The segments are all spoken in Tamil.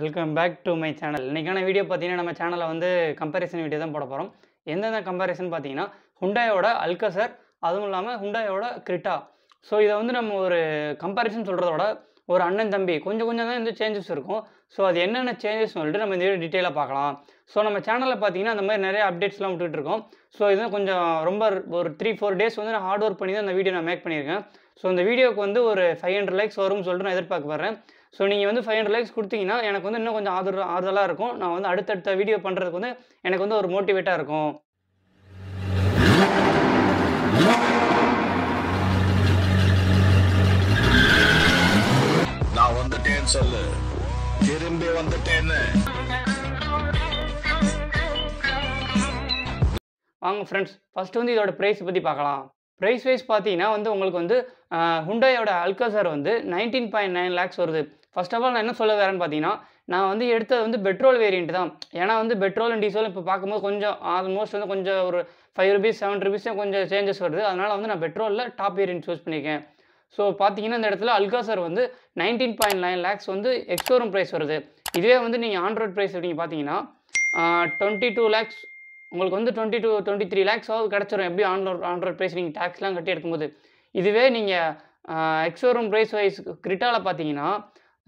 welcome back to my channel இன்றைக்கான வீடியோ பார்த்தீங்கன்னா நம்ம சேனலில் வந்து கம்பேரிசன் வீடியோ தான் போட போகிறோம் எந்தெந்த கம்பேரிசன் பார்த்தீங்கன்னா ஹுண்டாயோட அல்கசர் அதுவும் இல்லாமல் ஹுண்டாயோட கிரிட்டா ஸோ இதை வந்து நம்ம ஒரு கம்பேரிசன் சொல்கிறதோட ஒரு அண்ணன் தம்பி கொஞ்சம் கொஞ்சம் தான் இந்த சேஞ்சஸ் இருக்கும் ஸோ அது என்னென்ன சேஞ்சஸ் சொல்லிட்டு நம்ம இந்த வீடியோ டீட்டெயிலாக பார்க்கலாம் ஸோ நம்ம சேனலில் பார்த்தீங்கன்னா அந்த மாதிரி நிறைய அப்டேட்ஸ்லாம் விட்டுட்டு இருக்கோம் ஸோ இதுதான் கொஞ்சம் ரொம்ப ஒரு த்ரீ ஃபோர் டேஸ் வந்து நான் ஹார்ட் ஒர்க் பண்ணி தான் அந்த வீடியோ நான் மேக் பண்ணியிருக்கேன் ஸோ அந்த வீடியோக்கு வந்து ஒரு ஃபைவ் ஹண்ட்ரட் லைக்ஸ் வரும்னு சொல்லிட்டு நான் எதிர்பார்க்க வரேன் ஸோ நீங்கள் வந்து ஃபைவ் ஹண்ட்ரட் லைக்ஸ் கொடுத்தீங்கன்னா எனக்கு வந்து இன்னும் கொஞ்சம் ஆதரவு ஆறுதலாக இருக்கும் நான் வந்து அடுத்தடுத்த வீடியோ பண்ணுறதுக்கு வந்து எனக்கு வந்து ஒரு மோட்டிவேட்டாக இருக்கும் நான் வந்துட்டேன்னு சொல்லு திரும்பி வாங்க ஃப்ரெண்ட்ஸ் ஃபஸ்ட்டு வந்து இதோட ப்ரைஸ் பற்றி பார்க்கலாம் ப்ரைஸ் வைஸ் பார்த்தீங்கன்னா வந்து உங்களுக்கு வந்து ஹுண்டாயோட அல்கசார் வந்து நைன்டீன் பாயிண்ட் நைன் லேக்ஸ் வருது ஃபர்ஸ்ட் ஆஃப் ஆல் நான் என்ன சொல்ல வரேன்னு பார்த்தீங்கன்னா நான் வந்து எடுத்தது வந்து பெட்ரோல் வேரியன்ட் தான் ஏன்னா வந்து பெட்ரோல் அண்ட் டீசல் இப்போ பார்க்கும்போது கொஞ்சம் ஆல்மோஸ்ட் வந்து கொஞ்சம் ஒரு ஃபைவ் ருபீஸ் செவன் ருபீஸும் கொஞ்சம் சேஞ்சஸ் வருது அதனால் வந்து நான் பெட்ரோலில் டாப் வேரியன்ட் சூஸ் பண்ணியிருக்கேன் ஸோ பார்த்தீங்கன்னா இந்த இடத்துல அல்காசர் வந்து நைன்டீன் பாயிண்ட் நைன் லேக்ஸ் வந்து எக்ஸ்டோரூம் ப்ரைஸ் வருது இதுவே வந்து நீங்கள் ஆண்ட்ராய்ட் ப்ரைஸ் நீங்கள் பார்த்தீங்கன்னா டுவெண்ட்டி டூ லேக்ஸ் உங்களுக்கு வந்து டுவெண்ட்டி டூ டுவெண்ட்டி த்ரீ லேக்ஸாவது கிடச்சிரும் எப்படி ஆண்ட்ராய்ட் ஆண்ட்ராய்ட் ப்ரைஸ் நீங்கள் டேக்ஸ்லாம் கட்டி எடுக்கும்போது இதுவே நீங்கள் எக்ஸோரூம் ப்ரைஸ் வைஸ் கிரிட்டாவில் பார்த்தீங்கன்னா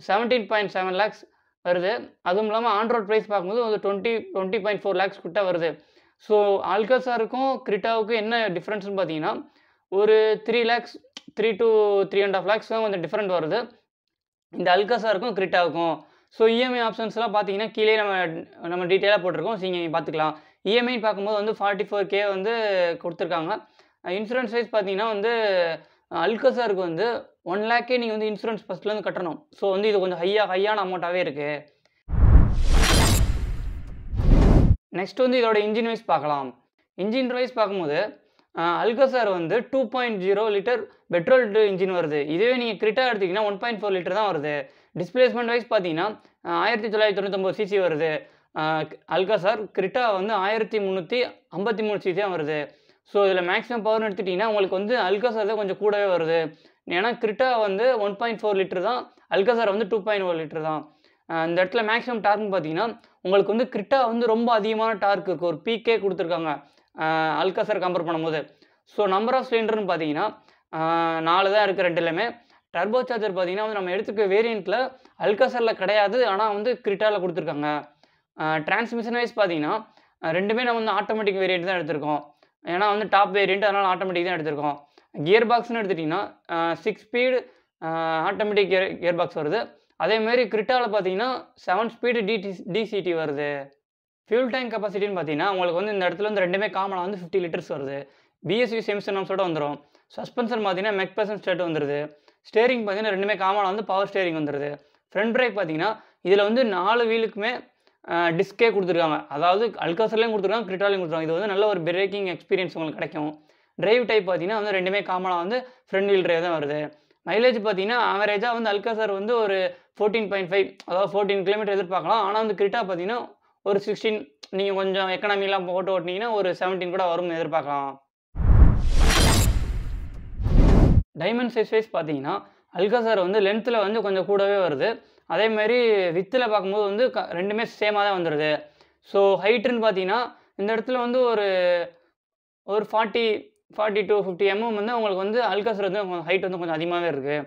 செவன்டீன் பாயிண்ட் செவன் லேக்ஸ் வருது அதுவும் இல்லாமல் ஆண்ட்ராய்ட் ப்ரைஸ் பார்க்கும்போது வந்து twenty twenty point four lakhs கிட்ட வருது ஸோ ஆல்காசாருக்கும் கிரிட்டாவுக்கும் என்ன டிஃப்ரென்ஸ்னு பார்த்தீங்கன்னா ஒரு three lakhs three to three and half lakhs தான் கொஞ்சம் டிஃப்ரெண்ட் வருது இந்த அல்காசாருக்கும் கிரிட்டாவுக்கும் ஸோ இஎம்ஐ e ஆப்ஷன்ஸ்லாம் பார்த்தீங்கன்னா கீழே நம்ம நம்ம டீட்டெயிலாக போட்டிருக்கோம் ஸோ இங்கே பார்த்துக்கலாம் இஎம்ஐன்னு e பார்க்கும்போது வந்து ஃபார்ட்டி ஃபோர் கே வந்து கொடுத்துருக்காங்க இன்சூரன்ஸ் வைஸ் பார்த்தீங்கன்னா வந்து அல்கசாருக்கு வந்து ஒன் லேக்கே நீங்கள் வந்து இன்சூரன்ஸ் ஃபஸ்ட்லேருந்து கட்டணும் ஸோ வந்து இது கொஞ்சம் ஹையாக ஹையான அமௌண்ட்டாகவே இருக்குது நெக்ஸ்ட் வந்து இதோட இன்ஜின் வைஸ் பார்க்கலாம் இன்ஜின் வைஸ் பார்க்கும்போது அல்கசார் வந்து two point zero litre petrol engine வருது இதுவே நீங்கள் கிரிட்டாக எடுத்திங்கன்னா ஒன் பாயிண்ட் ஃபோர் லிட்டர் தான் வருது டிஸ்பிளேஸ்மெண்ட் வைஸ் பார்த்தீங்கன்னா ஆயிரத்தி தொள்ளாயிரத்தி தொண்ணூத்தொம்பது சிசி வருது அல்கசார் சார் கிரிட்டா வந்து ஆயிரத்தி முந்நூற்றி ஐம்பத்தி மூணு சிசி தான் வருது ஸோ இதில் மேக்ஸிமம் பவர்னு எடுத்துட்டிங்கன்னா உங்களுக்கு வந்து அல்காசார் தான் கொஞ்சம் கூடவே வருது ஏன்னா கிரிட்டா வந்து ஒன் பாயிண்ட் ஃபோர் லிட்டர் தான் அல்காசார் வந்து டூ பாயிண்ட் ஃபோர் லிட்டர் தான் இந்த இடத்துல மேக்ஸிமம் டார்க்னு பார்த்தீங்கன்னா உங்களுக்கு வந்து கிரிட்டா வந்து ரொம்ப அதிகமான டார்க் இருக்குது ஒரு பீக்கே கொடுத்துருக்காங்க அல்காசார் கம்பேர் பண்ணும்போது ஸோ நம்பர் ஆஃப் சிலிண்டர்னு பார்த்தீங்கன்னா நாலு தான் இருக்குது ரெண்டு எல்லாமே டர்போ சார்ஜர் பார்த்தீங்கன்னா வந்து நம்ம எடுத்துக்க வேரியண்ட்டில் அல்காசரில் கிடையாது ஆனால் வந்து கிரிட்டாவில் கொடுத்துருக்காங்க டிரான்ஸ்மிஷன் வைஸ் பார்த்தீங்கன்னா ரெண்டுமே நம்ம வந்து ஆட்டோமேட்டிக் வேரியண்ட் தான் எடுத்திருக்கோம் ஏன்னா வந்து டாப் வேரியண்ட் அதனால் ஆட்டோமேட்டிக் தான் எடுத்திருக்கோம் கியர் பாக்ஸ்னு எடுத்துகிட்டிங்கன்னா six speed automatic gear gear box வருது அதேமாரி கிரிட்டாவில் பார்த்தீங்கன்னா செவன் ஸ்பீடு டிடி டிசிடி வருது ஃபியூல் டேங்க் கெப்பாசிட்டின்னு பார்த்தீங்கன்னா உங்களுக்கு வந்து இந்த இடத்துல வந்து ரெண்டுமே காமனாக வந்து ஃபிஃப்டி லிட்டர்ஸ் வருது பிஎஸ்வி செம்சனம்ஸோட வந்துடும் சஸ்பென்சன் பார்த்தீங்கன்னா மெக் பெர்சன் ஸ்டேட் வந்துருது ஸ்டேரிங் பார்த்தீங்கன்னா ரெண்டுமே காமனாக வந்து பவர் ஸ்டேரிங் வந்துடுது ஃப்ரண்ட் பிரேக் பார்த்தீங்கன்னா இதில் வந்து நாலு வீலுக்குமே டிஸ்கே கொடுத்துருக்காங்க அதாவது அல்காசர்லேயும் கொடுத்துருக்காங்க கிரிட்டாலையும் கொடுத்துருக்காங்க இது வந்து நல்ல ஒரு பிரேக்கிங் எக்ஸ்பீரியன்ஸ் உங்களுக்கு கிடைக்கும் டிரைவ் டைப் பார்த்தீங்கன்னா வந்து ரெண்டுமே காமனாக வந்து ஃப்ரண்ட் வீல் டிரைவ் தான் வருது மைலேஜ் பார்த்தீங்கன்னா ஆவரேஜாக வந்து அல்காசர் வந்து ஒரு ஃபோர்டீன் பாயிண்ட் ஃபைவ் அதாவது ஃபோர்டீன் கிலோமீட்டர் எதிர்பார்க்கலாம் ஆனால் வந்து கிரிட்டா பார்த்தீங்கன்னா ஒரு சிக்ஸ்டீன் நீங்கள் கொஞ்சம் எக்கனாமிலாம் போட்டு ஓட்டினீங்கன்னா ஒரு செவன்டீன் கூட வரும்னு எதிர்பார்க்கலாம் டைமண்ட் சைஸ் வைஸ் பார்த்தீங்கன்னா அல்காசர் வந்து லென்த்தில் வந்து கொஞ்சம் கூடவே வருது அதேமாரி வித்தில் பார்க்கும்போது வந்து க ரெண்டுமே சேமாக தான் வந்துடுது ஸோ ஹைட்டுன்னு பார்த்தீங்கன்னா இந்த இடத்துல வந்து ஒரு ஒரு forty forty two fifty mm வந்து உங்களுக்கு வந்து அல்காசர் வந்து ஹைட் வந்து கொஞ்சம் அதிகமாகவே இருக்குது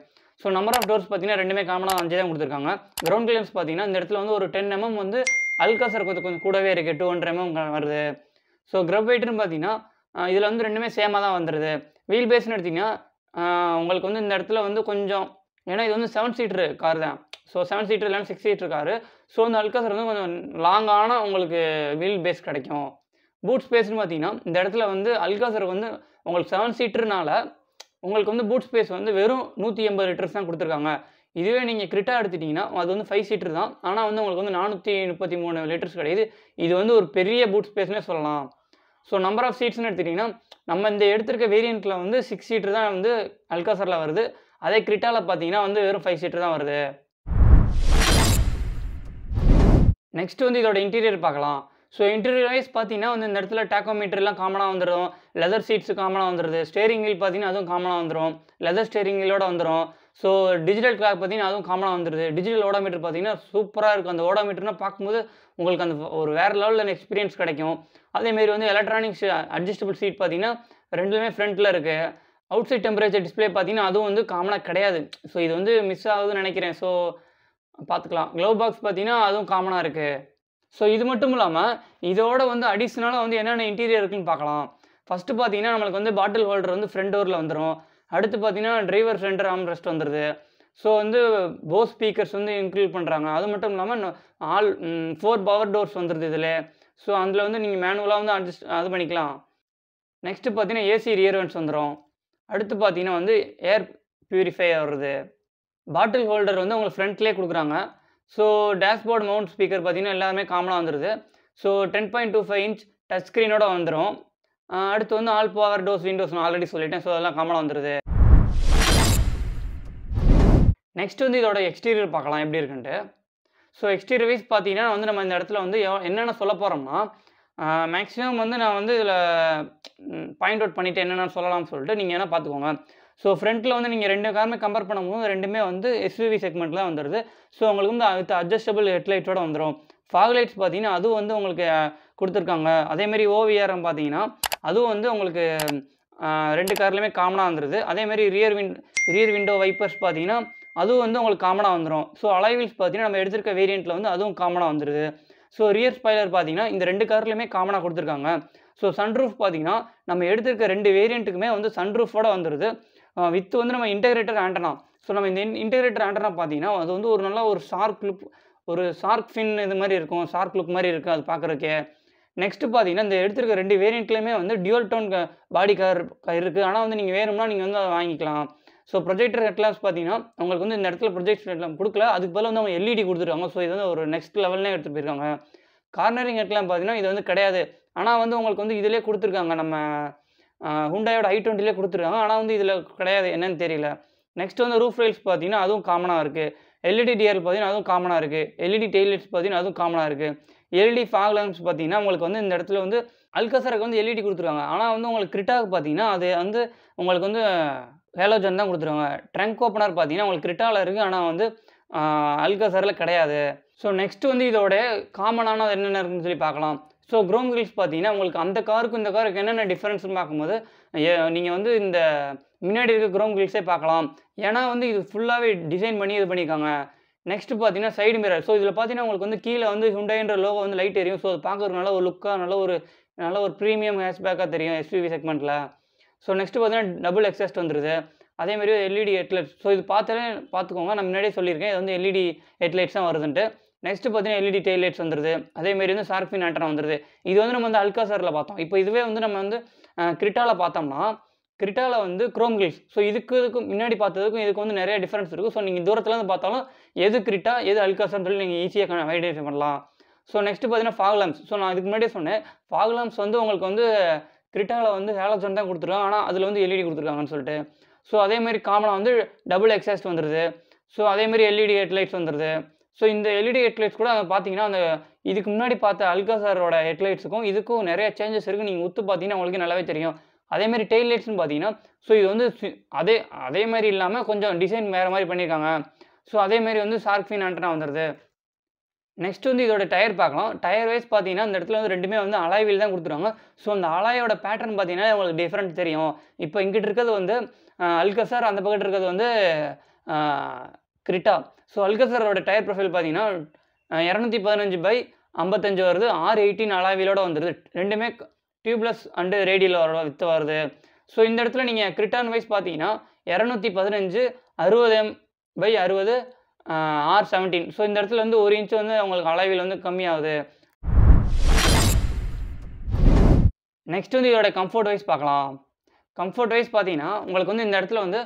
ஸோ நம்பர் ஆஃப் டோர்ஸ் பார்த்தீங்கன்னா ரெண்டுமே காமனாக அஞ்சு தான் கொடுத்துருக்காங்க கிரவுண்ட் கிளியம்ஸ் பார்த்தீங்கன்னா இந்த இடத்துல வந்து ஒரு டென் எம்எம் வந்து அல்காசர் கொஞ்சம் கொஞ்சம் கூடவே இருக்குது டூ ஹண்ட்ரட் எம்எம் வருது ஸோ கிரப் வெயிட்னு பார்த்தீங்கன்னா இதில் வந்து ரெண்டுமே சேமாக தான் வந்துடுது வீல் பேஸ்னு எடுத்திங்கன்னா உங்களுக்கு வந்து இந்த இடத்துல வந்து கொஞ்சம் ஏன்னா இது வந்து செவன் சீட்ரு கார் தான் ஸோ செவன் சீட்டர் இல்லாமல் சிக்ஸ் சீட்டர் இருக்கார் ஸோ அந்த அல்கசர் வந்து கொஞ்சம் லாங்கான உங்களுக்கு வீல் பேஸ் கிடைக்கும் பூட் ஸ்பேஸ்னு பார்த்தீங்கன்னா இந்த இடத்துல வந்து அல்காசர் வந்து உங்களுக்கு செவன் சீட்டர்னால உங்களுக்கு வந்து பூட் ஸ்பேஸ் வந்து வெறும் நூற்றி எண்பது லிட்டர்ஸ் தான் கொடுத்துருக்காங்க இதுவே நீங்கள் கிரிட்டா எடுத்துட்டிங்கன்னா அது வந்து ஃபைவ் சீட்டர் தான் ஆனால் வந்து உங்களுக்கு வந்து நானூற்றி முப்பத்தி மூணு லிட்டர்ஸ் கிடையாது இது வந்து ஒரு பெரிய பூட் ஸ்பேஸ்னே சொல்லலாம் ஸோ நம்பர் ஆஃப் சீட்ஸ்னு எடுத்துட்டிங்கன்னா நம்ம இந்த எடுத்துருக்க வேரியண்ட்டில் வந்து சிக்ஸ் சீட்டர் தான் வந்து அல்காசரில் வருது அதே கிரிட்டாவில் பார்த்தீங்கன்னா வந்து வெறும் ஃபைவ் சீட்டர் தான் வருது நெக்ஸ்ட் வந்து இதோட இன்டீரியர் பார்க்கலாம் ஸோ இன்டீரியர் வைஸ் பார்த்தீங்கன்னா வந்து இந்த இடத்துல டேக்கோமீட்டர்லாம் காமனாக வந்துடும் லெதர் சீட்ஸ் காமனாக வந்துடுது ஸ்டேரிங் வீல் பார்த்தீங்கன்னா அதுவும் காமனாக வந்துடும் லெதர் ஸ்டேரிங் வீலோட வந்துடும் ஸோ டிஜிட்டல் கிளாக் பார்த்தீங்கன்னா அதுவும் காமனாக வந்துடுது டிஜிட்டல் ஓடோமீட்டர் பார்த்தீங்கன்னா சூப்பராக இருக்கும் அந்த ஓடோமீட்டர்னா பார்க்கும்போது உங்களுக்கு அந்த ஒரு வேறு லெவலில் எக்ஸ்பீரியன்ஸ் கிடைக்கும் அதேமாரி வந்து எலக்ட்ரானிக்ஸ் அட்ஜஸ்டபிள் சீட் பார்த்தீங்கன்னா ரெண்டுமே ஃப்ரண்ட்டில் இருக்குது அவுட் சைட் டெம்பரேச்சர் டிஸ்பிளே பார்த்தீங்கன்னா அதுவும் வந்து காமனாக கிடையாது ஸோ இது வந்து மிஸ் ஆகுதுன்னு நினைக்கிறேன் ஸோ பார்த்துக்கலாம் க்ளோவ் பாக்ஸ் பார்த்தீங்கன்னா அதுவும் காமனாக இருக்குது ஸோ இது மட்டும் இல்லாமல் இதோட வந்து அடிஷ்னலாக வந்து என்னென்ன இன்டீரியர் இருக்குதுன்னு பார்க்கலாம் ஃபஸ்ட்டு பார்த்தீங்கன்னா நம்மளுக்கு வந்து பாட்டில் ஹோல்டர் வந்து ஃப்ரண்ட் டோரில் வந்துடும் அடுத்து பார்த்தீங்கன்னா டிரைவர் ஃப்ரெண்டர் ஆம் ரெஸ்ட் வந்துடுது ஸோ வந்து போ ஸ்பீக்கர்ஸ் வந்து இன்க்ளூட் பண்ணுறாங்க அது மட்டும் இல்லாமல் ஆல் ஃபோர் பவர் டோர்ஸ் வந்துடுது இதில் ஸோ அதில் வந்து நீங்கள் மேனுவலாக வந்து அட்ஜஸ்ட் அது பண்ணிக்கலாம் நெக்ஸ்ட்டு பார்த்தீங்கன்னா ஏசி ரியர்வென்ஸ் வந்துடும் அடுத்து பார்த்தீங்கன்னா வந்து ஏர் ப்யூரிஃபை ஆகிறது பாட்டில் ஹோல்டர் வந்து உங்களுக்கு ஃப்ரண்ட்லேயே கொடுக்குறாங்க ஸோ டேஷ்போர்ட் மவுண்ட் ஸ்பீக்கர் பார்த்திங்கன்னா எல்லாமே காமனாக வந்துடுது so ten point two five inch touch ஸ்க்ரீனோட வந்துடும் அடுத்து வந்து ஆல் பவர் டோஸ் விண்டோஸ் நான் ஆல்ரெடி சொல்லிட்டேன் ஸோ அதெல்லாம் காமனாக வந்துடுது நெக்ஸ்ட் வந்து இதோட எக்ஸ்டீரியர் பார்க்கலாம் எப்படி இருக்குன்ட்டு ஸோ எக்ஸ்டீரியர் வைஸ் பார்த்தீங்கன்னா வந்து நம்ம இந்த இடத்துல வந்து என்னென்ன சொல்ல போகிறோம்னா மேக்ஸிமம் வந்து நான் வந்து இதில் பாயிண்ட் அவுட் பண்ணிவிட்டு என்னென்னு சொல்லலாம்னு சொல்லிட்டு நீங்கள் என்ன பார்த்துக்கோங்க ஸோ ஃப்ரண்ட்டில் வந்து நீங்கள் ரெண்டு காருமே கம்பேர் பண்ணும்போது ரெண்டுமே வந்து எஸ்யூவி செக்மெண்ட்டில் வந்துடுது ஸோ உங்களுக்கு வந்து அடுத்த அட்ஜஸ்டபிள் ஹெட்லைட்டோட வந்துடும் ஃபாக் லைட்ஸ் பார்த்தீங்கன்னா அதுவும் வந்து உங்களுக்கு கொடுத்துருக்காங்க அதேமாரி ஓவியாரம் பார்த்தீங்கன்னா அதுவும் வந்து உங்களுக்கு ரெண்டு கார்லேயுமே காமனாக வந்துடுது அதேமாரி rear wind rear window wipers பார்த்தீங்கன்னா அதுவும் வந்து உங்களுக்கு காமனாக வந்துடும் ஸோ அலைவில்ஸ் பார்த்தீங்கன்னா நம்ம எடுத்திருக்க வேரியண்ட்டில் வந்து அதுவும் காமனாக வந்துடுது ஸோ ரியர் ஸ்பைலர் பார்த்தீங்கன்னா இந்த ரெண்டு கார்லையுமே காமனாக கொடுத்துருக்காங்க ஸோ சன்ரூஃப் பார்த்தீங்கன்னா நம்ம எடுத்திருக்க ரெண்டு வேரியண்ட்டுக்குமே வந்து சன்ரூஃபோட வந்துடுது வித்து வந்து நம்ம இன்டகிரேட்டர் ஆண்டனா ஸோ நம்ம இந்த இன்டகிரேட்டர் ஆண்டனா பார்த்தீங்கன்னா அது வந்து ஒரு நல்ல ஒரு ஷார்க் லுக் ஒரு ஷார்க் ஃபின் இது மாதிரி இருக்கும் ஷார்க் லுக் மாதிரி இருக்குது அது பார்க்குறக்கே நெக்ஸ்ட் பார்த்தீங்கன்னா இந்த எடுத்துருக்க ரெண்டு வேரியண்ட்லேயுமே வந்து டியூல் டோன் பாடி கலர் இருக்குது ஆனால் வந்து நீங்கள் வேணும்னா நீங்கள் வந்து அதை வாங்கிக்கலாம் ஸோ ப்ரொஜெக்டர் ஹெட்லாம்ஸ் பார்த்தீங்கன்னா உங்களுக்கு வந்து இந்த இடத்துல ப்ரொஜெக்டர் ஹெட்லாம் கொடுக்கல அதுக்கு பதில் வந்து அவங்க எல்இடி e கொடுத்துருக்காங்க ஸோ இது வந்து ஒரு நெக்ஸ்ட் லெவல்லே எடுத்துகிட்டு போயிருக்காங்க கார்னரிங் ஹெட்லாம் பார்த்தீங்கன்னா இது வந்து கிடையாது ஆனால் வந்து உங்களுக்கு வந்து இதிலே கொடுத்துருக்காங்க நம்ம ஹுண்டாயோட ஐ டுவெண்ட்டிலே கொடுத்துருக்காங்க ஆனால் வந்து இதில் கிடையாது என்னன்னு தெரியல நெக்ஸ்ட் வந்து ரூஃப் ரைல்ஸ் பார்த்தீங்கன்னா அதுவும் காமனாக இருக்குது எல்இடி டிஆர் பார்த்தீங்கன்னா அதுவும் காமனாக இருக்குது எல்இடி டெய்லைட்ஸ் பார்த்தீங்கன்னா அதுவும் காமனாக இருக்குது எல்இடி ஃபாக் பார்த்தீங்கன்னா உங்களுக்கு வந்து இந்த இடத்துல வந்து அல்கசரக்கு வந்து எல்இடி e கொடுத்துருவாங்க ஆனால் வந்து உங்களுக்கு கிரிட்டாக பார்த்தீங்கன்னா அது வந்து உங்களுக்கு வந்து ஹேலோஜன் தான் கொடுத்துருவாங்க ட்ரங்க் ஓப்பனர் பார்த்தீங்கன்னா உங்களுக்கு கிரிட்டாவில் இருக்குது ஆனால் வந்து அல்கசரில் கிடையாது ஸோ நெக்ஸ்ட் வந்து இதோட காமனானது என்னென்ன இருக்குன்னு சொல்லி பார்க்கலாம் ஸோ க்ரோம் ஹில்ஸ் பார்த்தீங்கன்னா உங்களுக்கு அந்த காருக்கும் இந்த காருக்கு என்னென்ன டிஃப்ரென்ஸ்னு பார்க்கும்போது நீங்கள் வந்து இந்த முன்னாடி இருக்க க்ரோம் ஹில்ஸே பார்க்கலாம் ஏன்னா வந்து இது ஃபுல்லாகவே டிசைன் பண்ணி இது பண்ணியிருக்காங்க நெக்ஸ்ட் பார்த்தீங்கன்னா சைடு மிரர் ஸோ இதில் பார்த்தீங்கன்னா உங்களுக்கு வந்து கீழே வந்து ஹுண்டாயின்ற லோகோ வந்து லைட் எரியும் ஸோ அது பார்க்குறது நல்ல ஒரு லுக்காக நல்ல ஒரு நல்ல ஒரு ப்ரீமியம் ஹேஷ்பேக்காக தெரியும் எஸ்யூவி செக்மெண்ட்டில் ஸோ நெக்ஸ்ட் பார்த்தீங்கன்னா டபுள் எக்ஸஸ்ட் வந்துருது அதேமாதிரி எல்இடி ஹெட்லைட்ஸ் ஸோ இது பார்த்தாலே பார்த்துக்கோங்க நான் முன்னாடியே சொல்லியிருக்கேன் இது வந்து எல்இடி ஹெட்லைட்ஸ் தான் வருதுன்ட்டு நெக்ஸ்ட் பார்த்தீங்கன்னா எல்இடி டெய்லைட்ஸ் e வந்துருது அதேமாரி வந்து சார்பின் ஆண்டனா வந்துருது இது வந்து நம்ம வந்து அல்காசாரில் பார்த்தோம் இப்போ இதுவே வந்து நம்ம வந்து கிரிட்டாவில் பார்த்தோம்னா கிரிட்டாவில் வந்து குரோம் கிளிஃப் ஸோ இதுக்கு இதுக்கும் முன்னாடி பார்த்ததுக்கும் இதுக்கு வந்து நிறைய டிஃப்ரென்ஸ் இருக்குது ஸோ நீங்கள் தூரத்தில் வந்து பார்த்தாலும் எது கிரிட்டா எது அல்காசார்னு சொல்லி நீங்கள் ஈஸியாக ஐடென்டிஃபை பண்ணலாம் ஸோ நெக்ஸ்ட் பார்த்தீங்கன்னா ஃபாக்லாம்ஸ் ஸோ நான் இதுக்கு முன்னாடியே சொன்னேன் ஃபாக்லாம்ஸ் வந்து உங்களுக்கு வந்து கிரிட்டாவில் வந்து ஹேலோஜன் தான் கொடுத்துருக்காங்க ஆனால் அதில் வந்து எல்இடி e கொடுத்துருக்காங்கன்னு சொல்லிட்டு ஸோ அதேமாரி காமனாக வந்து டபுள் எக்ஸாஸ்ட் வந்துடுது ஸோ அதேமாரி எல்இடி ஹெட்லைட்ஸ் e வந்துடுது ஸோ இந்த எல்இடி ஹெட்லைட்ஸ் e கூட அதை பார்த்தீங்கன்னா அந்த இதுக்கு முன்னாடி பார்த்த அல்காசாரோட ஹெட்லைட்ஸுக்கும் இதுக்கும் நிறைய சேஞ்சஸ் இருக்குது நீங்கள் ஒத்து பார்த்தீங்கன்னா உங்களுக்கு நல்லாவே தெரியும் அதேமாதிரி டெய்ல் லைட்ஸ்னு பார்த்தீங்கன்னா ஸோ இது வந்து அதே அதே மாதிரி இல்லாமல் கொஞ்சம் டிசைன் வேறு மாதிரி பண்ணியிருக்காங்க ஸோ அதேமாரி வந்து சார்க்ஃபின் ஆண்டனா வந்துடுது நெக்ஸ்ட் வந்து இதோட டயர் பார்க்கலாம் டயர் வைஸ் பார்த்தீங்கன்னா அந்த இடத்துல வந்து ரெண்டுமே வந்து அலாய்வில் தான் கொடுத்துருவாங்க ஸோ அந்த அலாயோட பேட்டர்ன் பார்த்தீங்கன்னா உங்களுக்கு டிஃப்ரெண்ட் தெரியும் இப்போ இங்கிட்டு இருக்கிறது வந்து அல்கசார் அந்த பக்கத்து இருக்கிறது வந்து கிரிட்டா ஸோ அல்கசரோட டயர் ப்ரொஃபைல் பார்த்தீங்கன்னா இரநூத்தி பதினஞ்சு பை ஐம்பத்தஞ்சு வருது ஆறு எயிட்டின் அலாவிலோட வந்துடுது ரெண்டுமே டியூப்லெஸ் அண்டு வர வித்து வருது ஸோ இந்த இடத்துல நீங்கள் கிரிட்டான் வைஸ் பார்த்தீங்கன்னா இரநூத்தி பதினஞ்சு அறுபது எம் பை அறுபது ஆர் செவன்டீன் ஸோ இந்த இடத்துல வந்து ஒரு இன்ச் வந்து அவங்களுக்கு அளவில் வந்து கம்மியாகுது நெக்ஸ்ட் வந்து இதோட கம்ஃபர்ட் வைஸ் பார்க்கலாம் கம்ஃபர்ட் வைஸ் பார்த்தீங்கன்னா உங்களுக்கு வந்து இந்த இடத்துல வந்து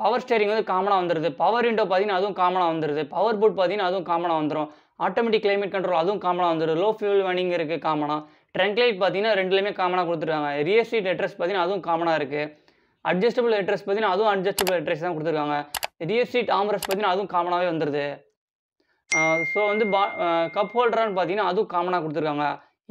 பவர் ஸ்டேரிங் வந்து காமனாக வந்துடுது பவர் விண்டோ பார்த்தீங்கன்னா அதுவும் காமனாக வந்துடுது பவர் போட் பார்த்தீங்கன்னா அதுவும் காமனாக வந்துடும் ஆட்டோமேட்டிக் கிளைமேட் கண்ட்ரோல் அதுவும் காமனாக வந்துடுது லோ ஃபியூல் வேனிங் இருக்குது காமனாக ட்ரங்க் லைட் பார்த்தீங்கன்னா ரெண்டுலேயுமே காமனாக கொடுத்துருக்காங்க ரியல் ஸ்ட்ரீட் அட்ரஸ் பார்த்தீங்கன்னா அதுவும் காமனாக இருக்குது அட்ஜஸ்டபிள் அட்ரஸ் பார்த்தீங்கன்னா அதுவும் அட்ஜஸ்டபிள் அட்ரஸ் தான் கொடுத்துருக்காங்க ரியல் ஸ்ட்ரீட் ஆம்ரஸ் பார்த்தீங்கன்னா அதுவும் காமனாகவே வந்துடுது ஸோ வந்து பா கப் ஹோல்டரானு பார்த்தீங்கன்னா அதுவும் காமனாக கொடுத்துருக்காங்க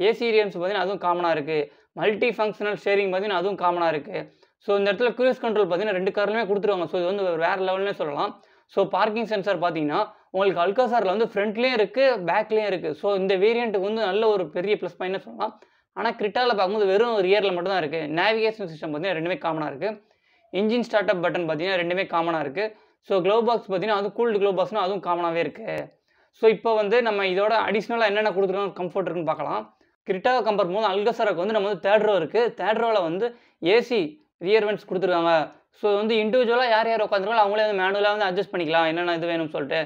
ஏசி ரியம்ஸ் பார்த்தீங்கன்னா அதுவும் காமனாக இருக்குது மல்டி ஃபங்க்ஷனல் ஷேரிங் பார்த்தீங்கன்னா அதுவும் காமனாக இருக்குது ஸோ இந்த இடத்துல க்ரூஸ் கண்ட்ரோல் பார்த்தீங்கன்னா ரெண்டு கார்லையுமே கொடுத்துருவாங்க ஸோ இது வந்து வேறு லெவல்னே சொல்லலாம் ஸோ பார்க்கிங் சென்சார் பார்த்தீங்கன்னா உங்களுக்கு அல்காசாரில் வந்து ஃப்ரண்ட்லேயும் இருக்குது பேக்லேயும் இருக்குது ஸோ இந்த வேரியண்ட்டுக்கு வந்து நல்ல ஒரு பெரிய ப்ளஸ் பாயிண்ட்னு சொல்லலாம் ஆனால் கிரிட்டாவில் பார்க்கும்போது வெறும் ரியரில் மட்டும் தான் இருக்குது நேவிகேஷன் சிஸ்டம் பார்த்தீங்கன்னா ரெண்டுமே காமனாக இருக்குது இன்ஜின் ஸ்டார்ட் அப் பட்டன் பார்த்தீங்கன்னா ரெண்டுமே காமனாக இருக்குது ஸோ க்ளோ பாக்ஸ் பார்த்தீங்கன்னா அது கூல்டு க்ளோ பாக்ஸ்னால் அதுவும் காமனாகவே இருக்குது ஸோ இப்போ வந்து நம்ம இதோட அடிஷ்னலாக என்னென்ன கொடுத்துருக்கோம் கம்ஃபர்ட் இருக்குன்னு பார்க்கலாம் கிரிட்டாவை கம்பேர் பண்ணும்போது அல்கசாரக்கு வந்து நம்ம வந்து தேர்ட் ரோ இருக்குது தேர்ட் ரோவில் வந்து ஏசி ரியர்வென்ட்ஸ் கொடுத்துருக்காங்க ஸோ வந்து இண்டிவிஜுவலாக யார் யார் உட்காந்துருக்கோ அவங்களே வந்து மேனுவலாக வந்து அட்ஜஸ்ட் பண்ணிக்கலாம் என்னென்ன இது வேணும்னு சொல்லிட்டு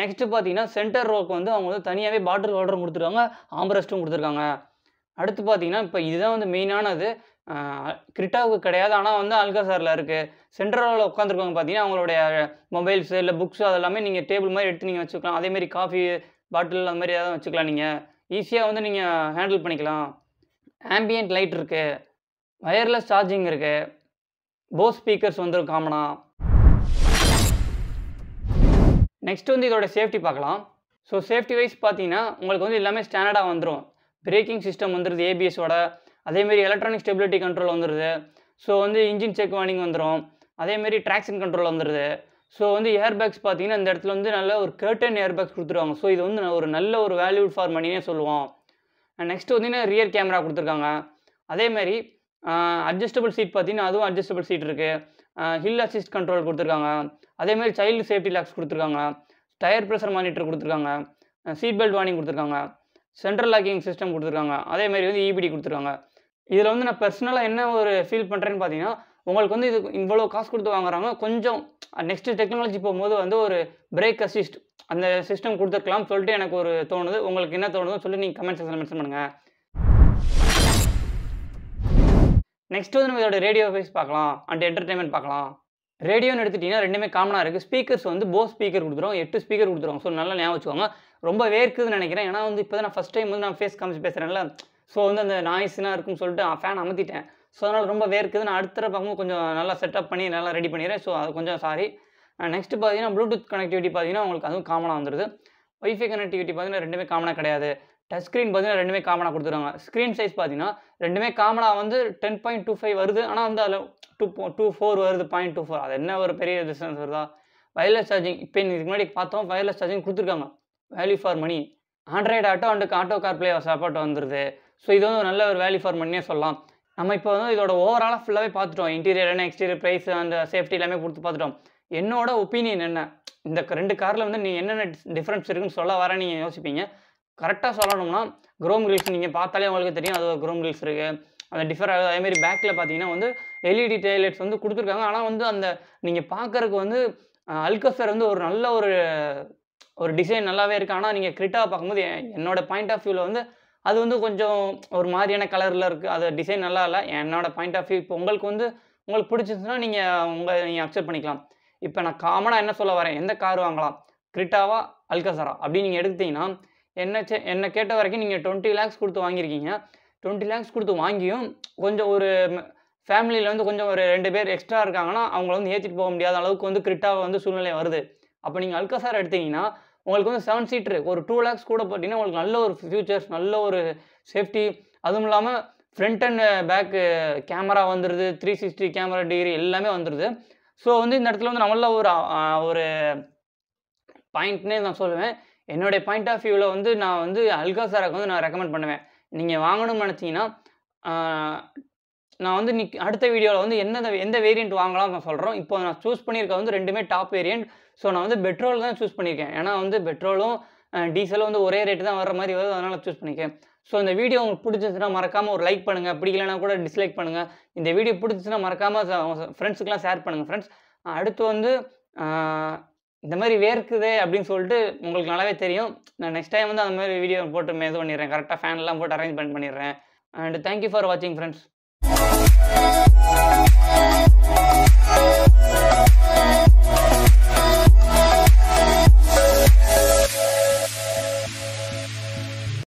நெக்ஸ்ட்டு பார்த்தீங்கன்னா சென்டர் ரோக்கு வந்து அவங்க வந்து தனியாகவே பாட்டில் ஆர்டரும் கொடுத்துருக்காங்க ஆம்பரஸ்ட்டும் கொடுத்துருக்காங்க அடுத்து பார்த்தீங்கன்னா இப்போ இதுதான் வந்து மெயினானது கிரிட்டாவுக்கு கிடையாது ஆனால் வந்து அல்காசாரில் இருக்குது ரோவில் உட்காந்துருக்கவங்க பார்த்தீங்கன்னா அவங்களுடைய மொபைல்ஸ் இல்லை புக்ஸ் அதெல்லாமே நீங்கள் டேபிள் மாதிரி எடுத்து நீங்கள் வச்சுக்கலாம் அதேமாரி காஃபி பாட்டில் அந்த மாதிரி ஏதாவது வச்சுக்கலாம் நீங்கள் ஈஸியாக வந்து நீங்கள் ஹேண்டில் பண்ணிக்கலாம் ஆம்பியன்ட் லைட் இருக்குது ஒயர்லெஸ் சார்ஜிங் இருக்குது போஸ் ஸ்பீக்கர்ஸ் வந்துடும் காமனா நெக்ஸ்ட் வந்து இதோட சேஃப்டி பார்க்கலாம் ஸோ சேஃப்டி வைஸ் பார்த்தீங்கன்னா உங்களுக்கு வந்து எல்லாமே ஸ்டாண்டர்டாக வந்துடும் பிரேக்கிங் சிஸ்டம் வந்துடுது ஏபிஎஸோட அதேமாரி எலக்ட்ரானிக் ஸ்டெபிலிட்டி கண்ட்ரோல் வந்துடுது ஸோ வந்து இன்ஜின் செக் வார்னிங் வந்துடும் அதேமாரி ட்ராக்ஷன் கண்ட்ரோல் வந்துடுது ஸோ வந்து ஏர் பேக்ஸ் பார்த்தீங்கன்னா இந்த இடத்துல வந்து நல்ல ஒரு கேர்டன் ஏர் பேக்ஸ் கொடுத்துருவாங்க ஸோ இது வந்து ஒரு நல்ல ஒரு வேல்யூட் ஃபார் மணினே சொல்லுவோம் நெக்ஸ்ட் வந்து ரியர் கேமரா கொடுத்துருக்காங்க அதேமாரி அட்ஜஸ்டபிள் சீட் பார்த்தீங்கன்னா அதுவும் அட்ஜஸ்டபிள் சீட் இருக்குது ஹில் அசிஸ்ட் கண்ட்ரோல் கொடுத்துருக்காங்க அதேமாதிரி சைல்டு சேஃப்டி லாக்ஸ் கொடுத்துருக்காங்க டயர் ப்ரெஷர் மானிட்டர் கொடுத்துருக்காங்க சீட் பெல்ட் வார்னிங் கொடுத்துருக்காங்க சென்ட்ரல் லாக்கிங் சிஸ்டம் கொடுத்துருக்காங்க அதேமாதிரி வந்து இபிடி e கொடுத்துருக்காங்க இதில் வந்து நான் பர்சனலாக என்ன ஒரு ஃபீல் பண்ணுறேன்னு பார்த்தீங்கன்னா உங்களுக்கு வந்து இது இவ்வளோ காசு கொடுத்து வாங்குறாங்க கொஞ்சம் நெக்ஸ்ட்டு டெக்னாலஜி போகும்போது வந்து ஒரு பிரேக் அசிஸ்ட் அந்த சிஸ்டம் கொடுத்துருக்கலாம்னு சொல்லிட்டு எனக்கு ஒரு தோணுது உங்களுக்கு என்ன தோணுதோ சொல்லி நீங்கள் கமெண்ட் செக்ஷனில் மென்ஷன் பண்ணுங்கள் நெக்ஸ்ட் வந்து நம்ம இதோட ரேடியோ வைஸ் பார்க்கலாம் அண்ட் என்டர்டைன்மெண்ட் பார்க்கலாம் ரேடியோன்னு எடுத்துகிட்டிங்கன்னா ரெண்டுமே காமனாக இருக்குது ஸ்பீக்கர்ஸ் வந்து போஸ் ஸ்பீக்கர் கொடுத்துருவோம் எட்டு ஸ்பீக்கர் கொடுத்துருவோம் ஸோ நல்லா ஞாபகம் வச்சுக்கோங்க ரொம்ப வேர்க்குதுன்னு நினைக்கிறேன் ஏன்னா வந்து இப்போ தான் நான் ஃபஸ்ட் டைம் வந்து நான் ஃபேஸ் காமிச்சு பேசுகிறேன்ல ஸோ வந்து அந்த நாய்ஸ்லாம் இருக்குன்னு சொல்லிட்டு ஃபேன் அமர்த்திட்டேன் ஸோ அதனால் ரொம்ப வேர்க்குது நான் அடுத்த பக்கமும் கொஞ்சம் நல்லா செட்டப் பண்ணி நல்லா ரெடி பண்ணிடுறேன் ஸோ அது கொஞ்சம் சாரி நெக்ஸ்ட்டு பார்த்தீங்கன்னா ப்ளூடூத் கனெக்டிவிட்டி பார்த்தீங்கன்னா உங்களுக்கு அதுவும் காமனாக வந்துடுது ஒய்ஃபை கனெக்டிவிட்டி பார்த்தீங்கன்னா ரெண்டுமே காமனாக கிடையாது டச் ஸ்க்ரீன் பார்த்தீங்கன்னா ரெண்டுமே காமனாக கொடுத்துருவாங்க ஸ்க்ரீன் சைஸ் பார்த்தீங்கன்னா ரெண்டுமே காமனாக வந்து டென் பாயிண்ட் டூ ஃபைவ் வருது ஆனால் வந்து அதில் டூ டூ ஃபோர் வருது பாயிண்ட் டூ ஃபோர் அது என்ன ஒரு பெரிய டிஸ்டன்ஸ் வருதா வயர்லெஸ் சார்ஜிங் இப்போ இதுக்கு முன்னாடி பார்த்தோம் வயர்லெஸ் சார்ஜிங் கொடுத்துருக்காங்க value for money Android Auto and auto car play support வந்துருது ஸோ இது வந்து நல்ல ஒரு வேல்யூ ஃபார் மணியே சொல்லலாம் நம்ம இப்போ வந்து இதோட ஓவராலாக ஃபுல்லாகவே பார்த்துட்டோம் இன்டீரியர் என்ன எக்ஸ்டீரியர் ப்ரைஸ் அந்த சேஃப்டி எல்லாமே கொடுத்து பார்த்துட்டோம் என்னோட ஒப்பீனியன் என்ன இந்த ரெண்டு காரில் வந்து நீங்கள் என்னென்ன டிஃப்ரென்ஸ் இருக்குன்னு சொல்ல வர நீங்கள் யோசிப்பீங்க கரெக்டாக சொல்லணும்னா குரோம் கிரில்ஸ் நீங்கள் பார்த்தாலே உங்களுக்கு தெரியும் அது ஒரு குரோம் கிரில்ஸ் இருக்குது அந்த டிஃபர் ஆகுது அதேமாரி பேக்கில் பார்த்தீங்கன்னா வந்து எல்இடி டைலெட்ஸ் வந்து கொடுத்துருக்காங்க ஆனால் வந்து அந்த நீங்கள் பார்க்குறக்கு வந்து அல்கஃபர் வந்து ஒரு நல்ல ஒரு ஒரு டிசைன் நல்லாவே இருக்குது ஆனால் நீங்கள் கிரிட்டாக பார்க்கும்போது என்னோட பாயிண்ட் ஆஃப் வியூவில் வந்து அது வந்து கொஞ்சம் ஒரு மாதிரியான கலரில் இருக்குது அது டிசைன் நல்லா இல்லை என்னோட பாயிண்ட் ஆஃப் வியூ இப்போ உங்களுக்கு வந்து உங்களுக்கு பிடிச்சிருந்துச்சுன்னா நீங்கள் உங்கள் நீங்கள் அக்செப்ட் பண்ணிக்கலாம் இப்போ நான் காமனாக என்ன சொல்ல வரேன் எந்த கார் வாங்கலாம் கிரிட்டாவா அல்கசாரா அப்படின்னு நீங்கள் எடுத்தீங்கன்னா என்ன என்னை கேட்ட வரைக்கும் நீங்கள் டுவெண்ட்டி லேக்ஸ் கொடுத்து வாங்கியிருக்கீங்க டுவெண்ட்டி லேக்ஸ் கொடுத்து வாங்கியும் கொஞ்சம் ஒரு ஃபேமிலியில் வந்து கொஞ்சம் ஒரு ரெண்டு பேர் எக்ஸ்ட்ரா இருக்காங்கன்னா அவங்கள வந்து ஏற்றிட்டு போக முடியாத அளவுக்கு வந்து கிரிட்டாக வந்து சூழ்நிலை வருது அப்போ நீங்கள் அல்கசார் எடுத்தீங்கன்னா உங்களுக்கு வந்து செவன் சீட்ரு ஒரு டூ லேக்ஸ் கூட போட்டிங்கன்னா உங்களுக்கு நல்ல ஒரு ஃபியூச்சர்ஸ் நல்ல ஒரு சேஃப்டி அதுவும் இல்லாமல் ஃப்ரண்ட் அண்ட் பேக்கு கேமரா வந்துடுது த்ரீ சிக்ஸ்டி கேமரா டிகிரி எல்லாமே வந்துடுது ஸோ வந்து இந்த இடத்துல வந்து நம்மள ஒரு ஒரு பாயிண்ட்னே நான் சொல்லுவேன் என்னுடைய பாயிண்ட் ஆஃப் வியூவில் வந்து நான் வந்து அல்கா சாராக்கு வந்து நான் ரெக்கமெண்ட் பண்ணுவேன் நீங்கள் வாங்கணும்னு நினச்சிங்கன்னா நான் வந்து நிக் அடுத்த வீடியோவில் வந்து என்ன எந்த வேரியண்ட் வாங்கலாம் நான் சொல்கிறோம் இப்போ நான் சூஸ் பண்ணியிருக்க வந்து ரெண்டுமே டாப் வேரியண்ட் ஸோ நான் வந்து பெட்ரோல் தான் சூஸ் பண்ணியிருக்கேன் ஏன்னா வந்து பெட்ரோலும் டீசலும் வந்து ஒரே ரேட்டு தான் வர மாதிரி வருது அதனால் சூஸ் பண்ணிக்கேன் ஸோ இந்த வீடியோ உங்களுக்கு பிடிச்சிருந்துச்சுன்னா மறக்காமல் ஒரு லைக் பண்ணுங்கள் பிடிக்கலனா கூட டிஸ்லைக் பண்ணுங்கள் இந்த வீடியோ பிடிச்சிச்சுன்னா மறக்காமல் ஃப்ரெண்ட்ஸுக்கெலாம் ஷேர் பண்ணுங்கள் ஃப்ரெண்ட்ஸ் அடுத்து வந்து இந்த மாதிரி வேர்க்குது அப்படின்னு சொல்லிட்டு உங்களுக்கு நல்லாவே தெரியும் நான் நெக்ஸ்ட் டைம் வந்து அந்த மாதிரி வீடியோ போட்டு மேது பண்ணிடுறேன் கரெக்டாக ஃபேன்லாம் போட்டு அரேஞ்ச்மெண்ட் பண்ணிடுறேன் அண்ட் தேங்க்யூ ஃபார் வாட்சிங் ஃப்ரெண்ட்ஸ்